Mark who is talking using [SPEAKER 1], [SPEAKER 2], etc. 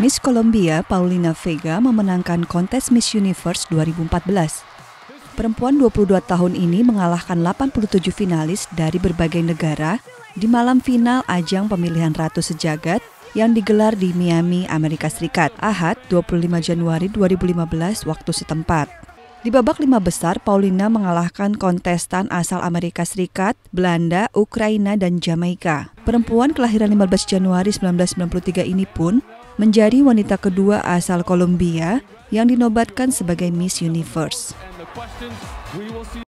[SPEAKER 1] Miss Colombia Paulina Vega memenangkan kontes Miss Universe 2014. Perempuan 22 tahun ini mengalahkan 87 finalis dari berbagai negara di malam final ajang pemilihan ratu sejagat yang digelar di Miami, Amerika Serikat, Ahad 25 Januari 2015 waktu setempat. Di babak lima besar, Paulina mengalahkan kontestan asal Amerika Serikat, Belanda, Ukraina, dan Jamaika. Perempuan kelahiran 15 Januari 1993 ini pun menjadi wanita kedua asal Kolombia yang dinobatkan sebagai Miss Universe.